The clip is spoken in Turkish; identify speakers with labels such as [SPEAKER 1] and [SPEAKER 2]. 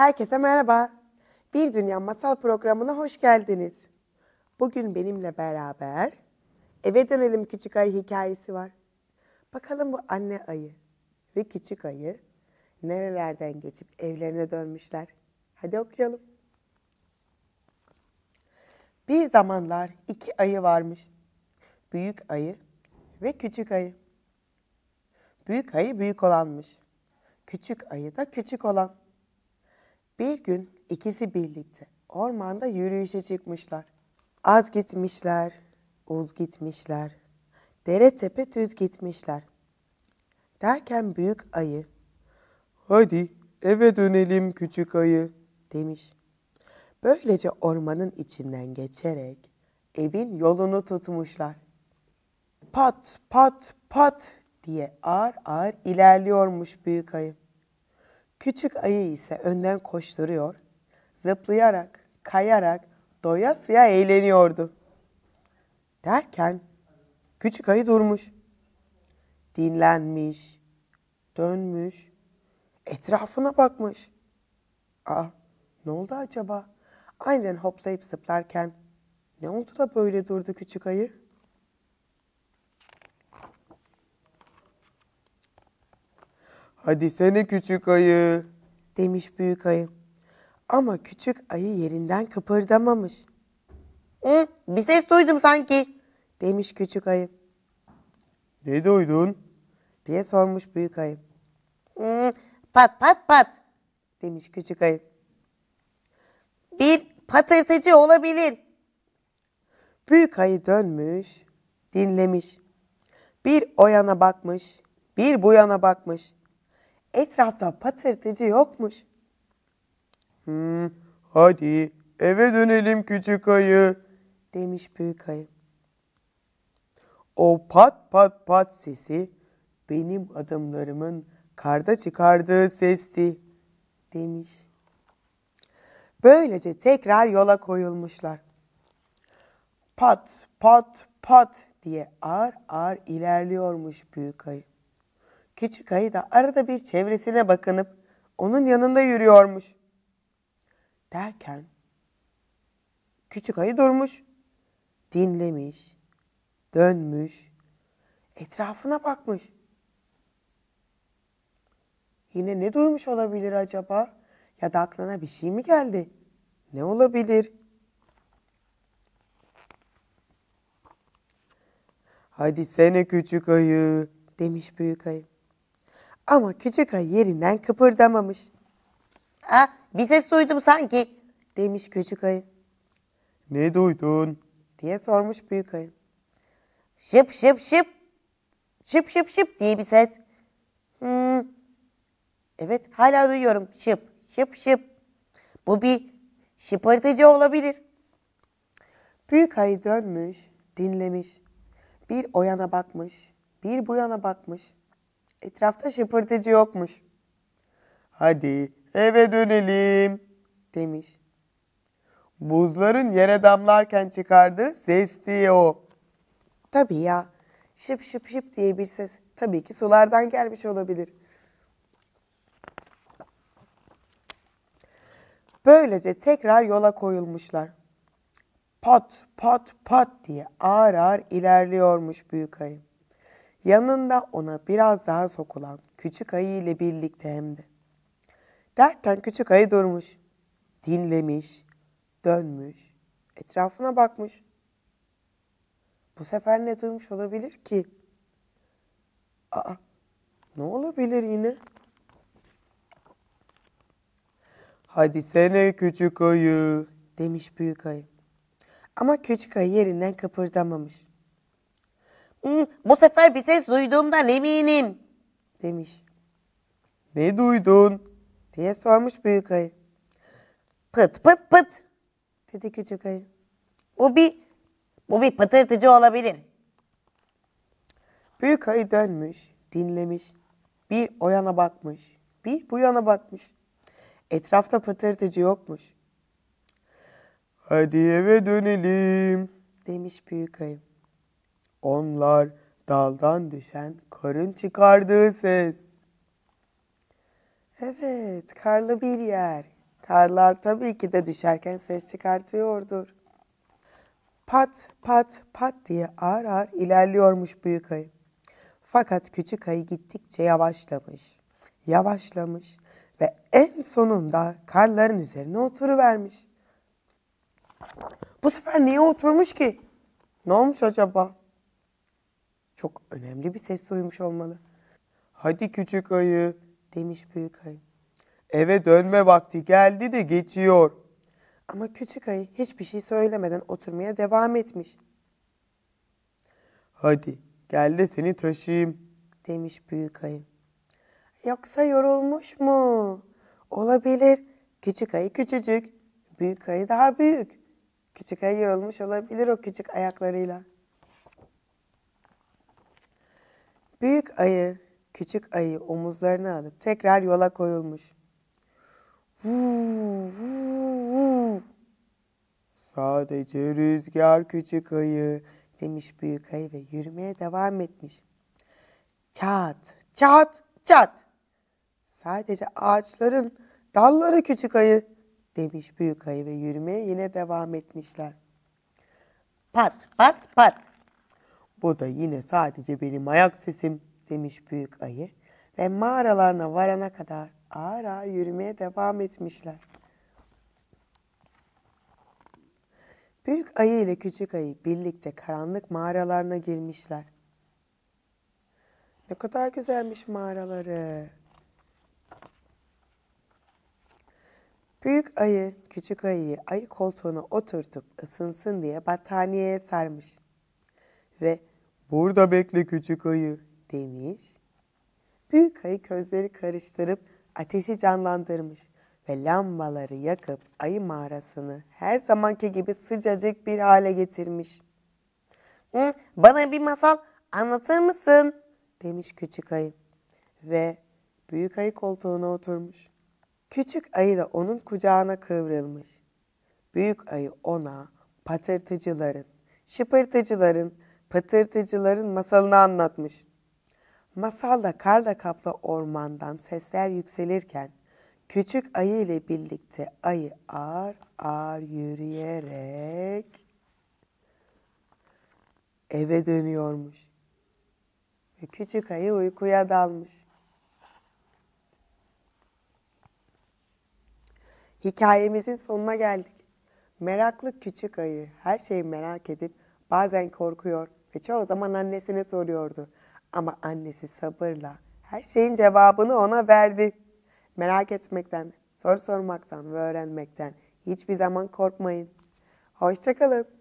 [SPEAKER 1] Herkese merhaba. Bir Dünya Masal programına hoş geldiniz. Bugün benimle beraber Eve Dönelim Küçük Ayı hikayesi var. Bakalım bu anne ayı ve küçük ayı nerelerden geçip evlerine dönmüşler. Hadi okuyalım. Bir zamanlar iki ayı varmış. Büyük ayı ve küçük ayı. Büyük ayı büyük olanmış. Küçük ayı da küçük olan. Bir gün ikisi birlikte ormanda yürüyüşe çıkmışlar. Az gitmişler, uz gitmişler, dere tepe düz gitmişler. Derken büyük ayı, hadi eve dönelim küçük ayı demiş. Böylece ormanın içinden geçerek evin yolunu tutmuşlar. Pat pat pat diye ağır ağır ilerliyormuş büyük ayı. Küçük ayı ise önden koşturuyor, zıplayarak, kayarak doyasıya eğleniyordu. Derken küçük ayı durmuş. Dinlenmiş, dönmüş, etrafına bakmış. Ah, ne oldu acaba? Aynen hoplayıp zıplarken ne oldu da böyle durdu küçük ayı? Hadi seni küçük ayı demiş büyük ayı. Ama küçük ayı yerinden kıpırdamamış. Hı, bir ses duydum sanki demiş küçük ayı. Ne duydun? diye sormuş büyük ayı. Hı, pat pat pat demiş küçük ayı. Bir patırtıcı olabilir. Büyük ayı dönmüş, dinlemiş. Bir o yana bakmış, bir bu yana bakmış. Etrafta patırtıcı yokmuş. Hmm, hadi eve dönelim küçük ayı demiş büyük ayı. O pat pat pat sesi benim adımlarımın karda çıkardığı sesti demiş. Böylece tekrar yola koyulmuşlar. Pat pat pat diye ağır ağır ilerliyormuş büyük ayı. Küçük ayı da arada bir çevresine bakınıp onun yanında yürüyormuş. Derken küçük ayı durmuş, dinlemiş, dönmüş, etrafına bakmış. Yine ne duymuş olabilir acaba? Ya da aklına bir şey mi geldi? Ne olabilir? Hadi sene küçük ayı demiş büyük ayı. Ama küçük ay yerinden kıpırdamamış. Ha ah, bir ses duydum sanki demiş küçük ayı. Ne duydun? diye sormuş büyük ayı. Şıp şıp şıp. Şıp şıp şıp diye bir ses. Hmm. Evet hala duyuyorum. Şıp şıp şıp. Bu bir şıpırtıcı olabilir. Büyük ayı dönmüş, dinlemiş. Bir o yana bakmış, bir bu yana bakmış. Etrafta şıpırtıcı yokmuş. Hadi eve dönelim demiş. Buzların yere damlarken çıkardı ses diye o. Tabii ya. Şıp şıp şıp diye bir ses. Tabii ki sulardan gelmiş olabilir. Böylece tekrar yola koyulmuşlar. Pat pat pat diye ağır ağır ilerliyormuş büyük ayı. Yanında ona biraz daha sokulan küçük ayı ile birlikte hem de. Derken küçük ayı durmuş, dinlemiş, dönmüş, etrafına bakmış. Bu sefer ne duymuş olabilir ki? Aa, ne olabilir yine? Hadi sene küçük ayı demiş büyük ayı. Ama küçük ayı yerinden kıpırdamamış bu sefer bir ses duyduğumdan eminim demiş. Ne duydun diye sormuş büyük ayı. Pıt pıt pıt dedi küçük ayı. Bu bir, bu bir pıtırtıcı olabilir. Büyük ayı dönmüş, dinlemiş. Bir o yana bakmış, bir bu yana bakmış. Etrafta pıtırtıcı yokmuş. Hadi eve dönelim demiş büyük ayı. Onlar daldan düşen karın çıkardığı ses. Evet, karlı bir yer. Karlar tabii ki de düşerken ses çıkartıyordur. Pat pat pat diye ağır ağır ilerliyormuş büyük ayı. Fakat küçük ayı gittikçe yavaşlamış. Yavaşlamış ve en sonunda karların üzerine oturuvermiş. Bu sefer niye oturmuş ki? Ne olmuş acaba? Çok önemli bir ses duymuş olmalı. Hadi küçük ayı demiş büyük ayı. Eve dönme vakti geldi de geçiyor. Ama küçük ayı hiçbir şey söylemeden oturmaya devam etmiş. Hadi gel de seni taşıyayım demiş büyük ayı. Yoksa yorulmuş mu? Olabilir. Küçük ayı küçücük. Büyük ayı daha büyük. Küçük ayı yorulmuş olabilir o küçük ayaklarıyla. Büyük ayı küçük ayı omuzlarını alıp tekrar yola koyulmuş. Sadece rüzgar küçük ayı demiş büyük ayı ve yürümeye devam etmiş. Çat, çat, çat. Sadece ağaçların dalları küçük ayı demiş büyük ayı ve yürümeye yine devam etmişler. Pat, pat, pat. Bu da yine sadece benim ayak sesim demiş büyük ayı ve mağaralarına varana kadar ağır ağır yürümeye devam etmişler. Büyük ayı ile küçük ayı birlikte karanlık mağaralarına girmişler. Ne kadar güzelmiş mağaraları. Büyük ayı küçük ayıyı ayı koltuğuna oturtup ısınsın diye battaniyeye sarmış. Ve Burada bekle küçük ayı demiş. Büyük ayı közleri karıştırıp ateşi canlandırmış ve lambaları yakıp ayı mağarasını her zamanki gibi sıcacık bir hale getirmiş. Hı, bana bir masal anlatır mısın? demiş küçük ayı ve büyük ayı koltuğuna oturmuş. Küçük ayı da onun kucağına kıvrılmış. Büyük ayı ona patırtıcıların, şıpırtıcıların, pıtırtıcıların masalını anlatmış. Masalda karla kaplı ormandan sesler yükselirken küçük ayı ile birlikte ayı ağır ağır yürüyerek eve dönüyormuş. Ve küçük ayı uykuya dalmış. Hikayemizin sonuna geldik. Meraklı küçük ayı her şeyi merak edip bazen korkuyor, ve çoğu zaman annesine soruyordu. Ama annesi sabırla her şeyin cevabını ona verdi. Merak etmekten, soru sormaktan ve öğrenmekten hiçbir zaman korkmayın. Hoşçakalın.